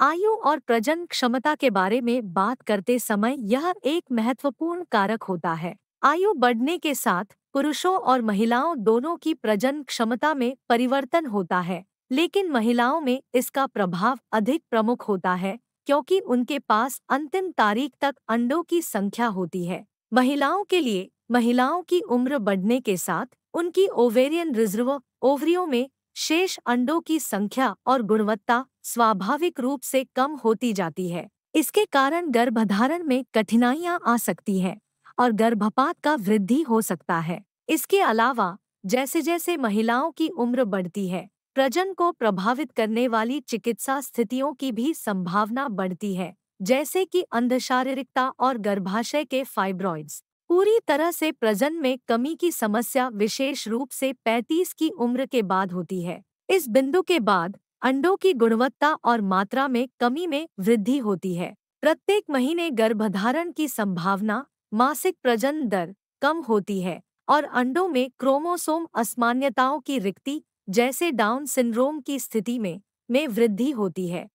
आयु और प्रजन क्षमता के बारे में बात करते समय यह एक महत्वपूर्ण कारक होता है आयु बढ़ने के साथ पुरुषों और महिलाओं दोनों की प्रजन क्षमता में परिवर्तन होता है लेकिन महिलाओं में इसका प्रभाव अधिक प्रमुख होता है क्योंकि उनके पास अंतिम तारीख तक अंडों की संख्या होती है महिलाओं के लिए महिलाओं की उम्र बढ़ने के साथ उनकी ओवेरियन रिजर्व ओवरियों में शेष अंडों की संख्या और गुणवत्ता स्वाभाविक रूप से कम होती जाती है इसके कारण गर्भधारण में कठिनाइयां आ सकती हैं और गर्भपात का वृद्धि हो सकता है इसके अलावा जैसे जैसे महिलाओं की उम्र बढ़ती है प्रजन को प्रभावित करने वाली चिकित्सा स्थितियों की भी संभावना बढ़ती है जैसे कि अंधशारीरिकता और गर्भाशय के फाइब्रॉइड्स पूरी तरह से प्रजन में कमी की समस्या विशेष रूप से 35 की उम्र के बाद होती है इस बिंदु के बाद अंडों की गुणवत्ता और मात्रा में कमी में वृद्धि होती है प्रत्येक महीने गर्भधारण की संभावना मासिक प्रजन दर कम होती है और अंडों में क्रोमोसोम असमान्यताओं की रिक्ति जैसे डाउन सिंड्रोम की स्थिति में में वृद्धि होती है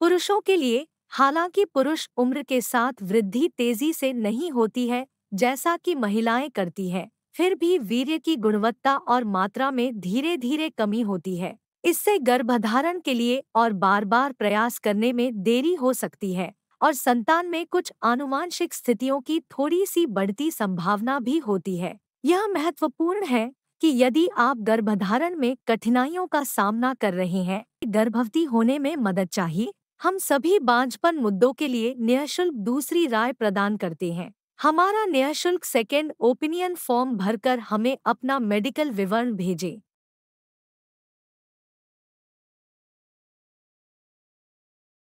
पुरुषों के लिए हालांकि पुरुष उम्र के साथ वृद्धि तेजी से नहीं होती है जैसा कि महिलाएं करती हैं फिर भी वीर्य की गुणवत्ता और मात्रा में धीरे धीरे कमी होती है इससे गर्भधारण के लिए और बार बार प्रयास करने में देरी हो सकती है और संतान में कुछ आनुवांशिक स्थितियों की थोड़ी सी बढ़ती संभावना भी होती है यह महत्वपूर्ण है कि यदि आप गर्भधारण में कठिनाइयों का सामना कर रहे हैं गर्भवती होने में मदद चाहिए हम सभी बांझपन मुद्दों के लिए निःशुल्क दूसरी राय प्रदान करते हैं हमारा निःशुल्क सेकेंड ओपिनियन फॉर्म भरकर हमें अपना मेडिकल विवरण भेजें